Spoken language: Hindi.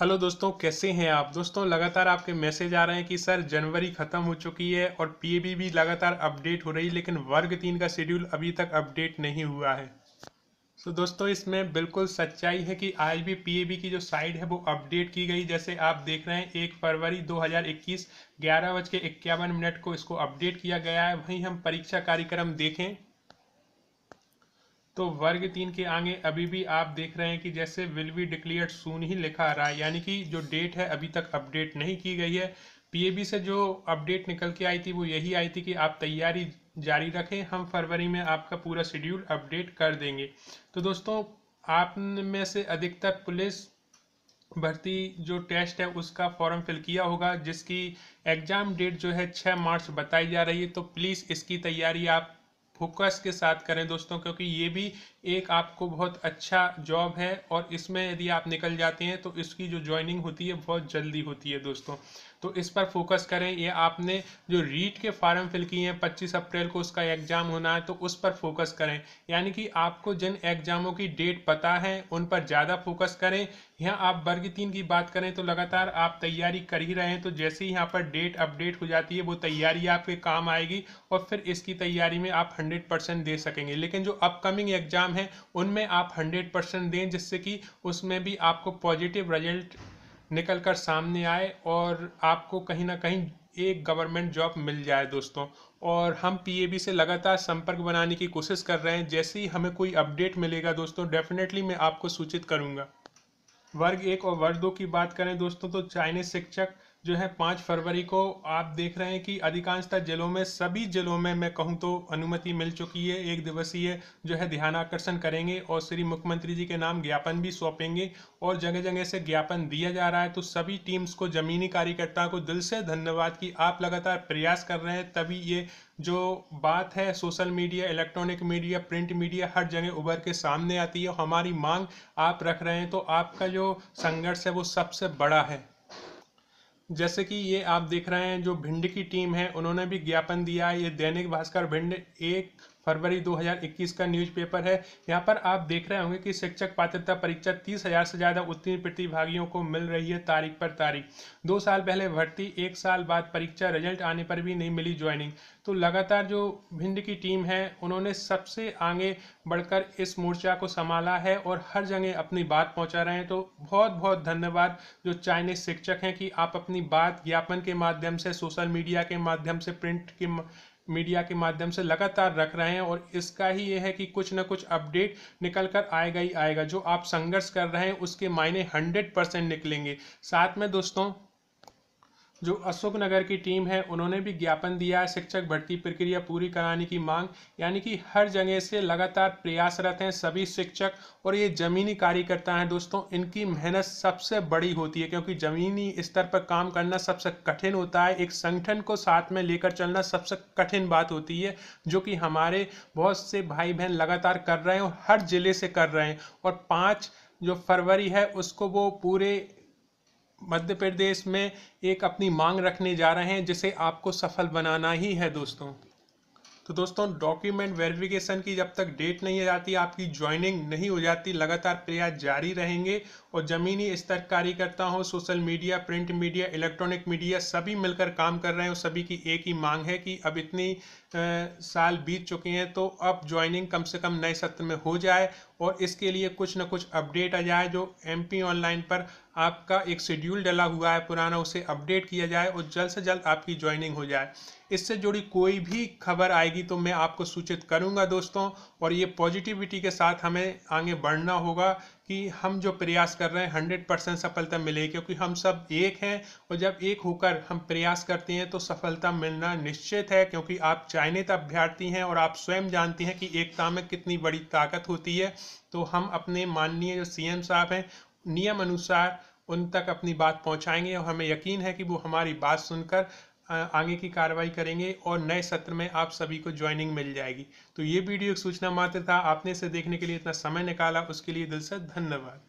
हेलो दोस्तों कैसे हैं आप दोस्तों लगातार आपके मैसेज आ रहे हैं कि सर जनवरी ख़त्म हो चुकी है और पीएबी भी लगातार अपडेट हो रही है लेकिन वर्ग तीन का शेड्यूल अभी तक अपडेट नहीं हुआ है तो दोस्तों इसमें बिल्कुल सच्चाई है कि आज भी पीएबी की जो साइड है वो अपडेट की गई जैसे आप देख रहे हैं एक फरवरी दो ग्यारह बज के इक्यावन मिनट को इसको अपडेट किया गया है वहीं हम परीक्षा कार्यक्रम देखें तो वर्ग तीन के आगे अभी भी आप देख रहे हैं कि जैसे विल बी डिक्लेयर सून ही लिखा आ रहा है यानी कि जो डेट है अभी तक अपडेट नहीं की गई है पीएबी से जो अपडेट निकल के आई थी वो यही आई थी कि आप तैयारी जारी रखें हम फरवरी में आपका पूरा शेड्यूल अपडेट कर देंगे तो दोस्तों आप में से अधिकतर पुलिस भर्ती जो टेस्ट है उसका फॉर्म फिल किया होगा जिसकी एग्ज़ाम डेट जो है छः मार्च बताई जा रही है तो प्लीज़ इसकी तैयारी आप फोकस के साथ करें दोस्तों क्योंकि ये भी एक आपको बहुत अच्छा जॉब है और इसमें यदि आप निकल जाते हैं तो इसकी जो ज्वाइनिंग होती है बहुत जल्दी होती है दोस्तों तो इस पर फोकस करें ये आपने जो रीट के फार्म फिल किए हैं पच्चीस अप्रैल को उसका एग्ज़ाम होना है तो उस पर फोकस करें यानी कि आपको जिन एग्ज़ामों की डेट पता है उन पर ज़्यादा फोकस करें यहाँ आप वर्ग तीन की बात करें तो लगातार आप तैयारी कर ही रहे हैं तो जैसे ही यहाँ पर डेट अपडेट हो जाती है वो तैयारी आपके काम आएगी और फिर इसकी तैयारी में आप हंड्रेड दे सकेंगे लेकिन जो अपकमिंग एग्ज़ाम एग्ज़ाम है उनमें आप हंड्रेड परसेंट दें जिससे कि उसमें भी आपको पॉजिटिव रिजल्ट निकल कर सामने आए और आपको कहीं ना कहीं एक गवर्नमेंट जॉब मिल जाए दोस्तों और हम पीएबी से लगातार संपर्क बनाने की कोशिश कर रहे हैं जैसे ही हमें कोई अपडेट मिलेगा दोस्तों डेफिनेटली मैं आपको सूचित करूंगा वर्ग एक और वर्ग दो की बात करें दोस्तों तो चाइनीज शिक्षक जो है पाँच फरवरी को आप देख रहे हैं कि अधिकांशतः जिलों में सभी जिलों में मैं कहूँ तो अनुमति मिल चुकी है एक दिवसीय जो है ध्यान आकर्षण करेंगे और श्री मुख्यमंत्री जी के नाम ज्ञापन भी सौंपेंगे और जगह जगह से ज्ञापन दिया जा रहा है तो सभी टीम्स को जमीनी कार्यकर्ता को दिल से धन्यवाद कि आप लगातार प्रयास कर रहे हैं तभी ये जो बात है social media electronic media print media हर जगह उभर के सामने आती है हमारी मांग आप रख रहे हैं तो आपका जो संघर्ष है वो सबसे बड़ा है जैसे कि ये आप देख रहे हैं जो भिंड की टीम है उन्होंने भी ज्ञापन दिया है ये दैनिक भास्कर भिंड एक फरवरी 2021 का न्यूज़पेपर है यहाँ पर आप देख रहे होंगे कि शिक्षक पात्रता परीक्षा तीस हजार से ज़्यादा उत्तीर्ण प्रतिभागियों को मिल रही है तारीख पर तारीख दो साल पहले भर्ती एक साल बाद परीक्षा रिजल्ट आने पर भी नहीं मिली ज्वाइनिंग तो लगातार जो भिंड की टीम है उन्होंने सबसे आगे बढ़कर इस मोर्चा को संभाला है और हर जगह अपनी बात पहुँचा रहे हैं तो बहुत बहुत धन्यवाद जो चाइनीज शिक्षक हैं कि आप अपनी बात ज्ञापन के माध्यम से सोशल मीडिया के माध्यम से प्रिंट के मीडिया के माध्यम से लगातार रख रहे हैं और इसका ही ये है कि कुछ ना कुछ अपडेट निकल कर आएगा ही आएगा जो आप संघर्ष कर रहे हैं उसके मायने हंड्रेड परसेंट निकलेंगे साथ में दोस्तों जो अशोकनगर की टीम है उन्होंने भी ज्ञापन दिया है शिक्षक भर्ती प्रक्रिया पूरी कराने की मांग यानी कि हर जगह से लगातार प्रयासरत हैं सभी शिक्षक और ये ज़मीनी कार्यकर्ता हैं दोस्तों इनकी मेहनत सबसे बड़ी होती है क्योंकि ज़मीनी स्तर पर काम करना सबसे कठिन होता है एक संगठन को साथ में लेकर चलना सबसे कठिन बात होती है जो कि हमारे बहुत से भाई बहन लगातार कर रहे हैं और हर ज़िले से कर रहे हैं और पाँच जो फरवरी है उसको वो पूरे मध्य प्रदेश में एक अपनी मांग रखने जा रहे हैं जिसे आपको सफल बनाना ही है दोस्तों तो दोस्तों डॉक्यूमेंट वेरिफिकेशन की जब तक डेट नहीं आ जाती आपकी ज्वाइनिंग नहीं हो जाती लगातार प्रयास जारी रहेंगे और ज़मीनी स्तर कार्यकर्ता हो social media print media electronic media सभी मिलकर काम कर रहे हैं और सभी की एक ही मांग है कि अब इतनी आ, साल बीत चुके हैं तो अब ज्वाइनिंग कम से कम नए सत्र में हो जाए और इसके लिए कुछ ना कुछ अपडेट आ जाए जो एम ऑनलाइन पर आपका एक शेड्यूल डला हुआ है पुराना उसे अपडेट किया जाए और जल्द से जल्द आपकी ज्वाइनिंग हो जाए इससे जुड़ी कोई भी खबर आएगी तो मैं आपको सूचित करूंगा दोस्तों और ये पॉजिटिविटी के साथ हमें आगे बढ़ना होगा कि हम जो प्रयास कर रहे हैं हंड्रेड परसेंट सफलता मिलेगी क्योंकि हम सब एक हैं और जब एक होकर हम प्रयास करते हैं तो सफलता मिलना निश्चित है क्योंकि आप चयनित अभ्यर्थी हैं और आप स्वयं जानती हैं कि एकता में कितनी बड़ी ताकत होती है तो हम अपने माननीय जो सी साहब हैं नियम अनुसार उन तक अपनी बात पहुंचाएंगे और हमें यकीन है कि वो हमारी बात सुनकर आगे की कार्रवाई करेंगे और नए सत्र में आप सभी को ज्वाइनिंग मिल जाएगी तो ये वीडियो एक सूचना मात्र था आपने इसे देखने के लिए इतना समय निकाला उसके लिए दिल से धन्यवाद